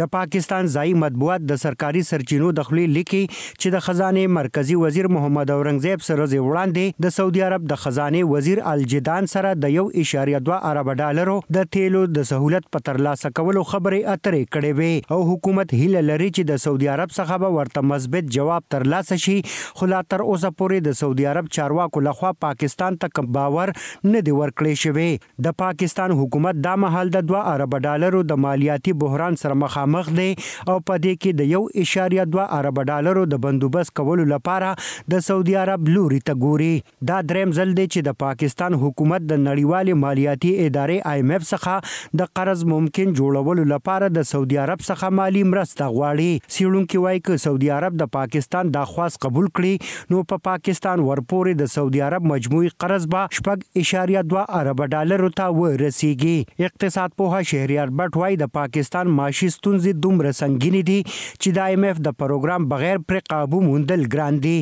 د پاکستان ځایي مطبوعات د سرکاري سرچینو د خلې لیکي چې د خزانه مرکزی وزیر محمد اورنګزیب سره ځې وړاندې د سعودي عرب د خزانه وزیر الجدان سره د یو اشاریه دوه ارب ډالرو د تیلو د سہولت په ترلاسه کولو خبرې اترې کړې وې او حکومت هیله لري چې د سعودي عرب څخه به ورته مثبت جواب ترلاسه شي خو لا تر اوسه پورې د سعودي عرب چارواکو لخوا پاکستان ته باور نه دی ورکړی شوی د پاکستان حکومت دا مهال د 2 ارب ډالرو د مالیاتي بحران سره مخ مخامخ دی او په دې کې د یو اشاریه 2 ارب ډالرو د بندوبست کولو لپاره د سعودي عرب لوري ته ګوري دا دریم ځل دی چې د پاکستان حکومت د نړیوال مالیاتي ادارې آی ایم اف څخه د قرض ممکن جوړولو لپاره د سعودي عرب څخه مالی مرسته غواړي سیړونکو وایي چې سعودي عرب د پاکستان دا خواست قبول کړي نو په پاکستان ورپورې د سعودي عرب مجموعي قرض به شپږ اشاریه 2 ارب ډالر ته ورسیږي اقتصاد پوه شهريار بټ وای د پاکستان معاشي ستون ستونزې دومره سنگینې دي چې د ایم ایف د پروګرام بغیر پرې قابو موندل ګران دي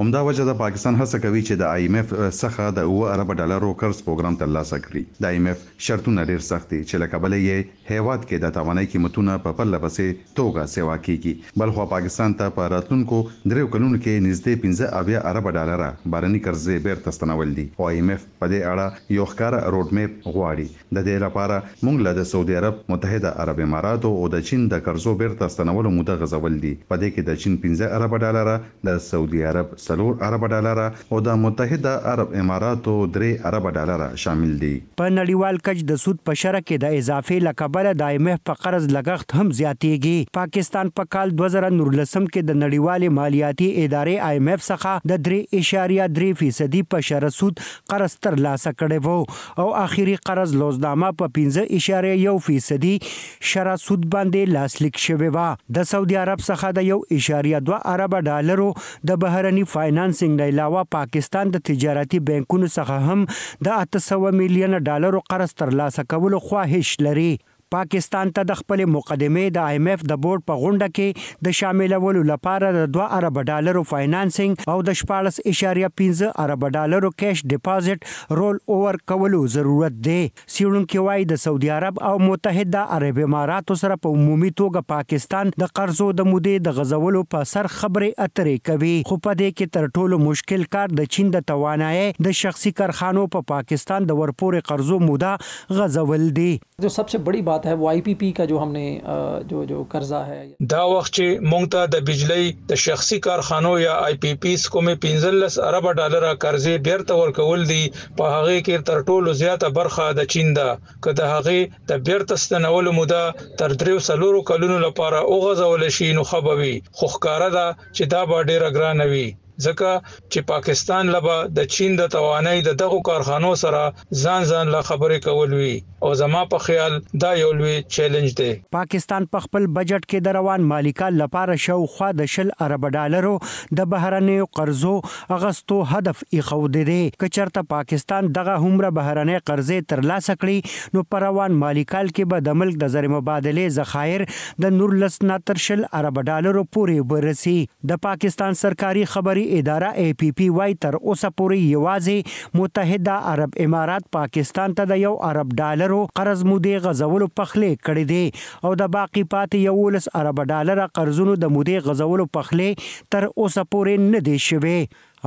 همدا وجه د پاکستان هڅه کوي چې د ایم ایف څخه د 2 ارب ډالرو قرض پروګرام ترلاسه کړي د ایم ایف شرطونه ډیر سخت دي چې لکه بلې یې هیواد کې د توانایي قیمتونه په پرله پسې توګه سیوا کیږي بلخو پاکستان ته په راتلونکو دریو کلونو کې نږدې 15 اویا ارب ډالر بارني قرضې بیرته ستنول دي او ایم ایف په دې اړه یو ښکار روډ میپ غواړي د دې لپاره موږ له د سعودي عرب متحده عرب امارات او د چین د قرضو بیرته ستنولو موده غزول دي په دې کې د چین 15 عرب ډالر د سعودي عرب سلور عرب ډالر او د متحده عرب اماراتو درې عرب ډالر شامل دي په نړیوال کچ د سود په شرکه کې د اضافي لکبره دایمه په قرض لګښت هم زیاتېږي پاکستان په پا کال 2019 کې د نړیوال مالیاتي ادارې آی ایم اف څخه د 3.3 فیصدي په شرسود قرض تر لاسه کړي وو او اخیری قرض لوزنامه په 15.3 1.1 شرع سود باندې لاسلیک شوی و د سعودي عرب څخه د 1.2 ارب ډالرو د بهرني فاینانسینګ نه علاوه پاکستان د تجارتي بانکونو څخه هم د 800 میلیون ډالرو قرض ترلاسه کولو خواهش لري پاکستان ته د خپل مقدمه د ایم ایف د بورډ په غونډه کې د شاملولو لپاره د 2 ارب ډالرو فاینانسینګ او د 14.15 ارب ډالرو کیش ډیپازټ رول اوور کولو ضرورت دی سیړونکو وايي د سعودي عرب او متحده عرب اماراتو سره په عمومي توګه پاکستان د قرضو د مودې د غزولو په سر خبرې اترې کوي خو په دې کې تر ټولو مشکل کار د چین د توانایي د شخصي کارخانو په پا پاکستان د ورپورې قرضو موده غزول دی جو سبسه بڑی بات बात है वो आईपीपी का जो हमने जो जो कर्जा है دا وخت چې مونږ ته د بجلی د شخصي کارخانو یا آی پی پی سکومه 15 ارب ډالر قرضې بیرته ورکول دي په هغه کې تر ټولو زیاته برخه د چین ده که د هغه د بیرته ستنولو موده تر 300 کلونو لپاره اوغځول شي نو خبوي خو ښکارا ده چې دا به ډیره ګران وي ځکه چې پاکستان لبا د چین د توانایي د دغو کارخانو سره ځان ځان له خبرې کول وی او زما په خیال دا یو لوی چیلنج دی پاکستان په خپل بجټ کې د روان مالیکال لپاره شاوخوا د شل ارب ډالرو د بهرنیو قرضو اغستو هدف ایښود دی کچرته پاکستان دغه همره بهرنی قرضې ترلاسه کړي نو پر روان مالیکال کې به د ملک د زر مبادله ذخایر د نور لسنا تر شل ارب ډالرو پورې برسي د پاکستان سرکاري خبري اداره ای پی پی وايي تر اوسه پورې یوازې متحده عرب امارات پاکستان ته د یو عرب ډالرو قرض مودې غزولو پخلې کړې دي او د باقی پاتې یو لس عرب ډالر قرضونو د مودې غزولو پخلې تر اوسه پورې نه دي شوي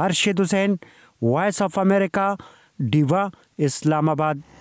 ارشد حسین وایس اف امریکا ډیوا اسلام آباد